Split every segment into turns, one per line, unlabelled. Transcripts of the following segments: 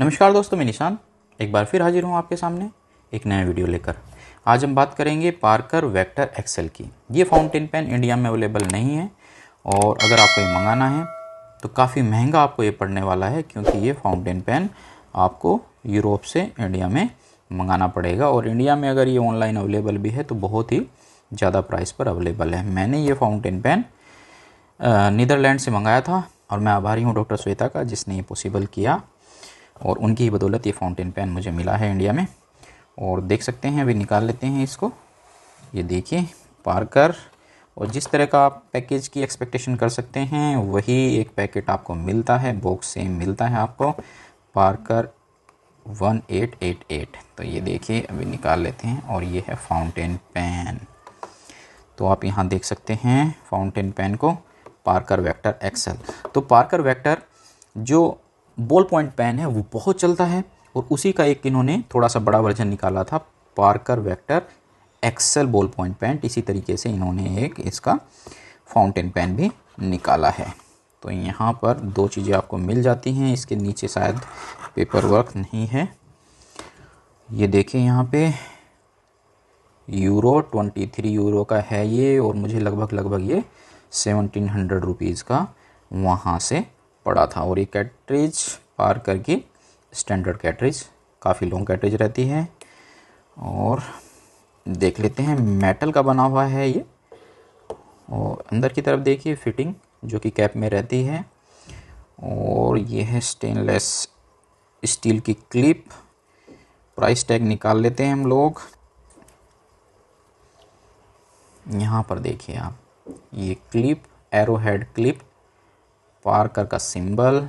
नमस्कार दोस्तों मैं निशान एक बार फिर हाजिर हूँ आपके सामने एक नया वीडियो लेकर आज हम बात करेंगे पार्कर वेक्टर एक्सेल की ये फाउंटेन पेन इंडिया में अवेलेबल नहीं है और अगर आपको ये मंगाना है तो काफ़ी महंगा आपको ये पड़ने वाला है क्योंकि ये फाउंटेन पेन आपको यूरोप से इंडिया में मंगाना पड़ेगा और इंडिया में अगर ये ऑनलाइन अवेलेबल भी है तो बहुत ही ज़्यादा प्राइस पर अवेलेबल है मैंने ये फाउंटेन पेन नीदरलैंड से मंगाया था और मैं आभारी हूँ डॉक्टर श्वेता का जिसने ये पॉसिबल किया और उनकी ही बदौलत ये फाउंटेन पेन मुझे मिला है इंडिया में और देख सकते हैं अभी निकाल लेते हैं इसको ये देखिए पार्कर और जिस तरह का आप पैकेज की एक्सपेक्टेशन कर सकते हैं वही एक पैकेट आपको मिलता है बॉक्स सेम मिलता है आपको पार्कर 1888 तो ये देखिए अभी निकाल लेते हैं और ये है फाउंटेन पेन तो आप यहाँ देख सकते हैं फाउंटेन पेन को पार्कर वेक्टर एक्सल तो पार्कर वेक्टर जो बॉल पॉइंट पेन है वो बहुत चलता है और उसी का एक इन्होंने थोड़ा सा बड़ा वर्जन निकाला था Parker Vector XL ball point pen इसी तरीके से इन्होंने एक इसका फाउंटेन पेन भी निकाला है तो यहाँ पर दो चीज़ें आपको मिल जाती हैं इसके नीचे शायद पेपर वर्क नहीं है ये देखिए यहाँ पे यूरो ट्वेंटी थ्री यूरो का है ये और मुझे लगभग लगभग ये सेवनटीन हंड्रेड रुपीज़ का वहाँ से पड़ा था और ये कैटरेज पार करके स्टैंडर्ड कैटरेज काफ़ी लॉन्ग कैटरेज रहती है और देख लेते हैं मेटल का बना हुआ है ये और अंदर की तरफ देखिए फिटिंग जो कि कैप में रहती है और ये है स्टेनलेस स्टील की क्लिप प्राइस टैग निकाल लेते हैं हम लोग यहाँ पर देखिए आप ये clip arrow head clip Parker का सिंबल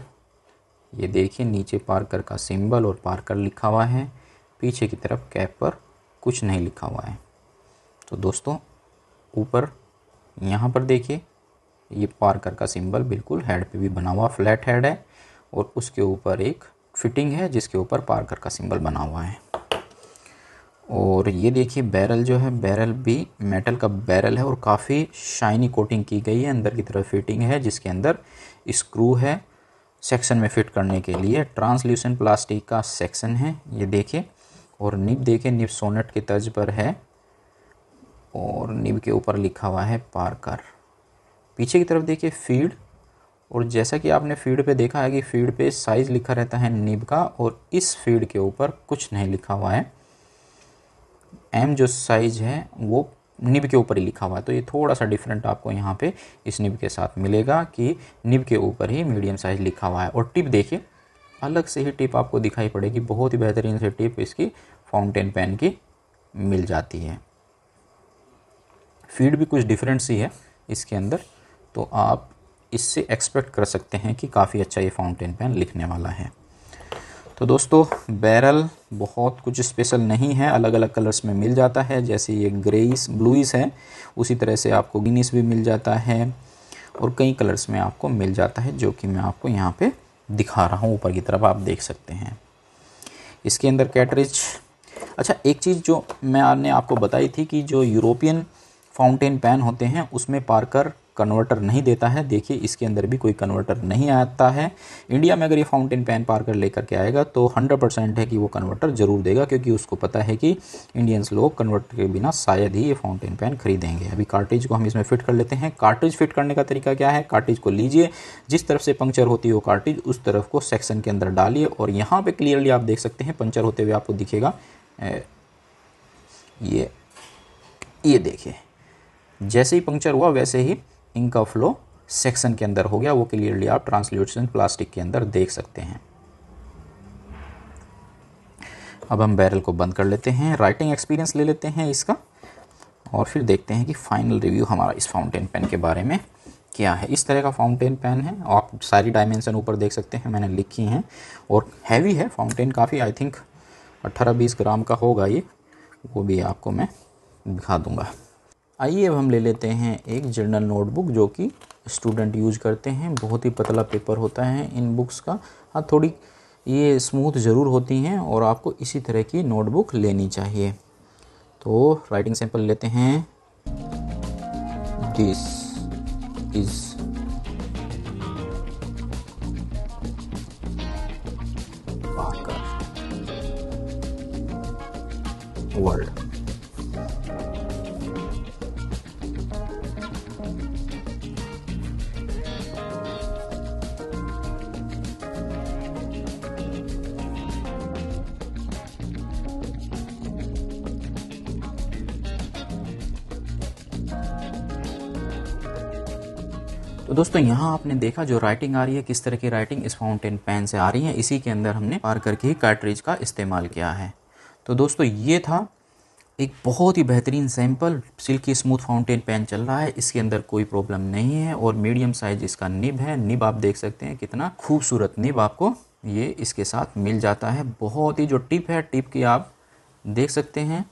ये देखिए नीचे पार्कर का सिंबल और पार्कर लिखा हुआ है पीछे की तरफ कैप पर कुछ नहीं लिखा हुआ है तो दोस्तों ऊपर यहाँ पर देखिए ये पार्कर का सिंबल बिल्कुल हेड पे भी बना हुआ फ्लैट हेड है और उसके ऊपर एक फिटिंग है जिसके ऊपर पार्कर का सिंबल बना हुआ है और ये देखिए बैरल जो है बैरल भी मेटल का बैरल है और काफ़ी शाइनी कोटिंग की गई है अंदर की तरफ फिटिंग है जिसके अंदर स्क्रू है सेक्शन में फिट करने के लिए ट्रांसल्यूसेंट प्लास्टिक का सेक्शन है ये देखिए और निब देखिए निब सोनेट के तर्ज पर है और निब के ऊपर लिखा हुआ है पार्कर पीछे की तरफ देखिए फीड और जैसा कि आपने फीड पे देखा है कि फीड पे साइज़ लिखा रहता है निब का और इस फीड के ऊपर कुछ नहीं लिखा हुआ है एम जो साइज़ है वो निब के ऊपर ही लिखा हुआ है तो ये थोड़ा सा डिफरेंट आपको यहाँ पे इस निब के साथ मिलेगा कि निब के ऊपर ही मीडियम साइज़ लिखा हुआ है और टिप देखिए अलग से ही टिप आपको दिखाई पड़ेगी बहुत ही बेहतरीन से टिप इसकी फाउंटेन पेन की मिल जाती है फीड भी कुछ डिफरेंट सी है इसके अंदर तो आप इससे एक्सपेक्ट कर सकते हैं कि काफ़ी अच्छा ये फाउंटेन पेन लिखने वाला है तो दोस्तों बैरल बहुत कुछ स्पेशल नहीं है अलग अलग कलर्स में मिल जाता है जैसे ये ग्रेस ब्लूइस है उसी तरह से आपको ग्रीनिस भी मिल जाता है और कई कलर्स में आपको मिल जाता है जो कि मैं आपको यहाँ पे दिखा रहा हूँ ऊपर की तरफ आप देख सकते हैं इसके अंदर कैटरेज अच्छा एक चीज़ जो मैंने आपको बताई थी कि जो यूरोपियन फाउंटेन पेन होते हैं उसमें पारकर कन्वर्टर नहीं देता है देखिए इसके अंदर भी कोई कन्वर्टर नहीं आता है इंडिया में अगर ये फाउंटेन पेन कर लेकर के आएगा तो 100 परसेंट है कि वो कन्वर्टर ज़रूर देगा क्योंकि उसको पता है कि इंडियंस लोग कन्वर्टर के बिना शायद ही ये फाउंटेन पेन खरीदेंगे अभी कार्टेज को हम इसमें फिट कर लेते हैं कार्टेज फिट करने का तरीका क्या है कार्टेज को लीजिए जिस तरफ से पंक्चर होती है वो कार्टेज उस तरफ को सेक्शन के अंदर डालिए और यहाँ पर क्लियरली आप देख सकते हैं पंक्चर होते हुए आपको दिखेगा ये ये देखिए जैसे ही पंक्चर हुआ वैसे ही इनका फ्लो सेक्शन के अंदर हो गया वो क्लियरली आप ट्रांसल्यूशन प्लास्टिक के अंदर देख सकते हैं अब हम बैरल को बंद कर लेते हैं राइटिंग एक्सपीरियंस ले लेते हैं इसका और फिर देखते हैं कि फाइनल रिव्यू हमारा इस फाउंटेन पेन के बारे में क्या है इस तरह का फाउंटेन पेन है आप सारी डायमेंसन ऊपर देख सकते हैं मैंने लिखी हैं और हैवी है फाउंटेन काफ़ी आई थिंक अट्ठारह बीस ग्राम का होगा ये वो भी आपको मैं दिखा दूँगा आइए अब हम ले लेते हैं एक जर्नल नोटबुक जो कि स्टूडेंट यूज करते हैं बहुत ही पतला पेपर होता है इन बुक्स का हाँ थोड़ी ये स्मूथ ज़रूर होती हैं और आपको इसी तरह की नोटबुक लेनी चाहिए तो राइटिंग सैंपल लेते हैं दिस इज़ वर्ल्ड तो दोस्तों यहाँ आपने देखा जो राइटिंग आ रही है किस तरह की राइटिंग इस फाउंटेन पेन से आ रही है इसी के अंदर हमने पार करके ही कार्ट्रिज का इस्तेमाल किया है तो दोस्तों ये था एक बहुत ही बेहतरीन sample silky smooth fountain pen चल रहा है इसके अंदर कोई प्रॉब्लम नहीं है और मीडियम साइज इसका निब है निब आप देख सकते हैं कितना खूबसूरत निब आपको ये इसके साथ मिल जाता है बहुत ही जो टिप है टिप की आप देख सकते हैं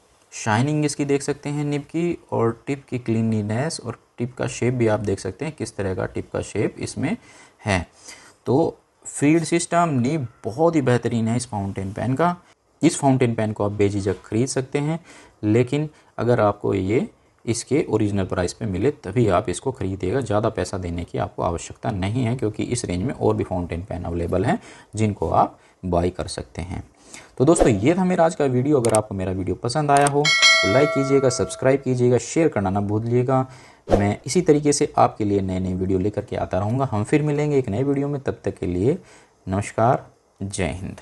शाइनिंग इसकी देख सकते हैं निब की और टिप की क्लीनलीनेस और टिप का शेप भी आप देख सकते हैं किस तरह का टिप का शेप इसमें है तो फील्ड सिस्टम नीब बहुत ही बेहतरीन है इस फाउंटेन पेन का इस फाउंटेन पेन को आप बेझिझक खरीद सकते हैं लेकिन अगर आपको ये इसके ओरिजिनल प्राइस पे मिले तभी आप इसको खरीदिएगा ज़्यादा पैसा देने की आपको आवश्यकता नहीं है क्योंकि इस रेंज में और भी फाउंटेन पेन अवेलेबल हैं जिनको आप बाई कर सकते हैं तो दोस्तों ये था मेरा आज का वीडियो अगर आपको मेरा वीडियो पसंद आया हो इसको लाइक कीजिएगा सब्सक्राइब कीजिएगा शेयर करना ना भूलिएगा मैं इसी तरीके से आपके लिए नए नए वीडियो लेकर के आता रहूँगा हम फिर मिलेंगे एक नए वीडियो में तब तक के लिए नमस्कार जय हिंद